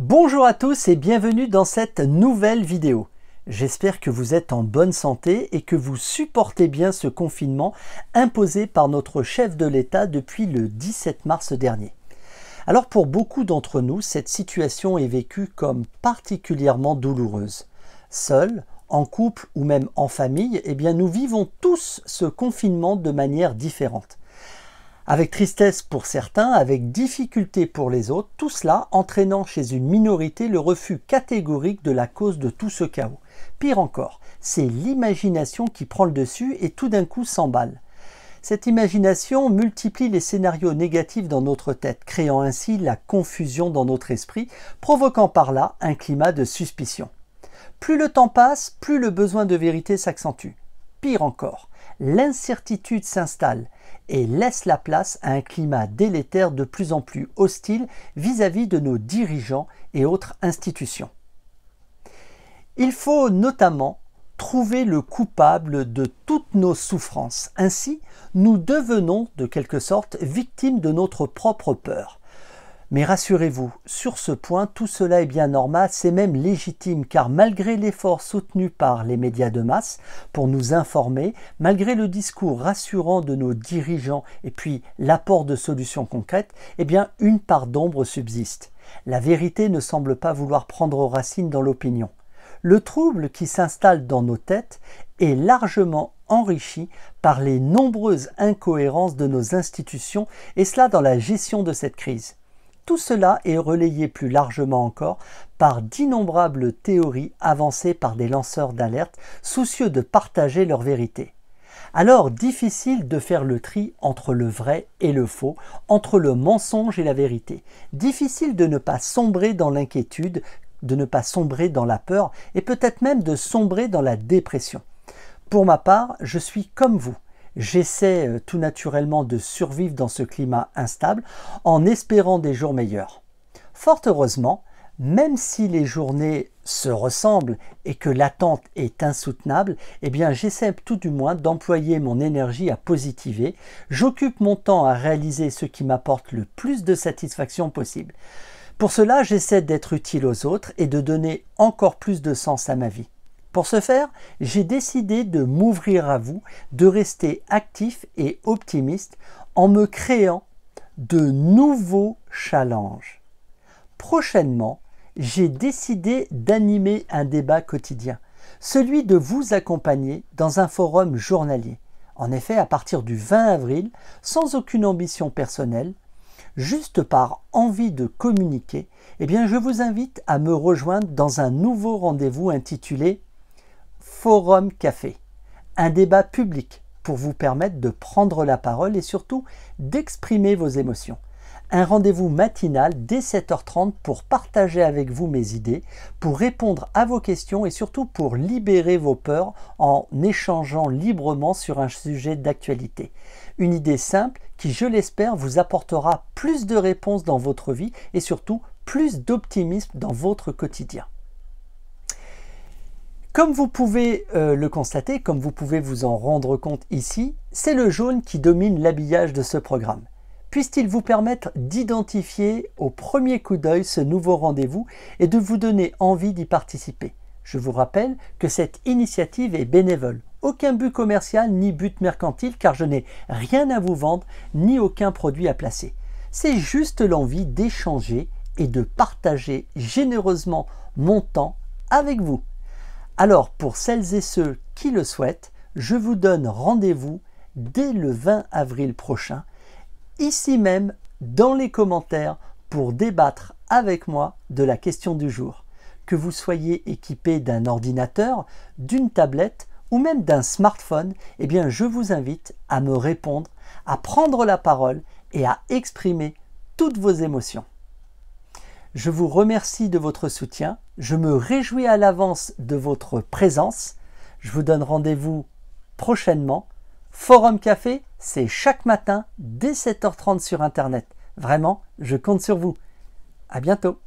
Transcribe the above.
Bonjour à tous et bienvenue dans cette nouvelle vidéo. J'espère que vous êtes en bonne santé et que vous supportez bien ce confinement imposé par notre chef de l'État depuis le 17 mars dernier. Alors pour beaucoup d'entre nous, cette situation est vécue comme particulièrement douloureuse. Seuls, en couple ou même en famille, eh bien nous vivons tous ce confinement de manière différente avec tristesse pour certains, avec difficulté pour les autres, tout cela entraînant chez une minorité le refus catégorique de la cause de tout ce chaos. Pire encore, c'est l'imagination qui prend le dessus et tout d'un coup s'emballe. Cette imagination multiplie les scénarios négatifs dans notre tête, créant ainsi la confusion dans notre esprit, provoquant par là un climat de suspicion. Plus le temps passe, plus le besoin de vérité s'accentue. Pire encore, l'incertitude s'installe et laisse la place à un climat délétère de plus en plus hostile vis-à-vis de nos dirigeants et autres institutions. Il faut notamment trouver le coupable de toutes nos souffrances. Ainsi, nous devenons de quelque sorte victimes de notre propre peur. Mais rassurez-vous, sur ce point, tout cela est bien normal, c'est même légitime, car malgré l'effort soutenu par les médias de masse pour nous informer, malgré le discours rassurant de nos dirigeants et puis l'apport de solutions concrètes, eh bien une part d'ombre subsiste. La vérité ne semble pas vouloir prendre racine dans l'opinion. Le trouble qui s'installe dans nos têtes est largement enrichi par les nombreuses incohérences de nos institutions, et cela dans la gestion de cette crise. Tout cela est relayé plus largement encore par d'innombrables théories avancées par des lanceurs d'alerte soucieux de partager leur vérité. Alors difficile de faire le tri entre le vrai et le faux, entre le mensonge et la vérité. Difficile de ne pas sombrer dans l'inquiétude, de ne pas sombrer dans la peur et peut-être même de sombrer dans la dépression. Pour ma part, je suis comme vous. J'essaie euh, tout naturellement de survivre dans ce climat instable en espérant des jours meilleurs. Fort heureusement, même si les journées se ressemblent et que l'attente est insoutenable, eh bien j'essaie tout du moins d'employer mon énergie à positiver. J'occupe mon temps à réaliser ce qui m'apporte le plus de satisfaction possible. Pour cela, j'essaie d'être utile aux autres et de donner encore plus de sens à ma vie. Pour ce faire, j'ai décidé de m'ouvrir à vous, de rester actif et optimiste en me créant de nouveaux challenges. Prochainement, j'ai décidé d'animer un débat quotidien, celui de vous accompagner dans un forum journalier. En effet, à partir du 20 avril, sans aucune ambition personnelle, juste par envie de communiquer, eh bien je vous invite à me rejoindre dans un nouveau rendez-vous intitulé Forum Café, un débat public pour vous permettre de prendre la parole et surtout d'exprimer vos émotions. Un rendez-vous matinal dès 7h30 pour partager avec vous mes idées, pour répondre à vos questions et surtout pour libérer vos peurs en échangeant librement sur un sujet d'actualité. Une idée simple qui, je l'espère, vous apportera plus de réponses dans votre vie et surtout plus d'optimisme dans votre quotidien. Comme vous pouvez euh, le constater, comme vous pouvez vous en rendre compte ici, c'est le jaune qui domine l'habillage de ce programme. Puisse-t-il vous permettre d'identifier au premier coup d'œil ce nouveau rendez-vous et de vous donner envie d'y participer Je vous rappelle que cette initiative est bénévole. Aucun but commercial ni but mercantile car je n'ai rien à vous vendre ni aucun produit à placer. C'est juste l'envie d'échanger et de partager généreusement mon temps avec vous. Alors pour celles et ceux qui le souhaitent, je vous donne rendez-vous dès le 20 avril prochain, ici même dans les commentaires pour débattre avec moi de la question du jour. Que vous soyez équipé d'un ordinateur, d'une tablette ou même d'un smartphone, eh bien je vous invite à me répondre, à prendre la parole et à exprimer toutes vos émotions. Je vous remercie de votre soutien. Je me réjouis à l'avance de votre présence. Je vous donne rendez-vous prochainement. Forum Café, c'est chaque matin dès 7h30 sur Internet. Vraiment, je compte sur vous. À bientôt.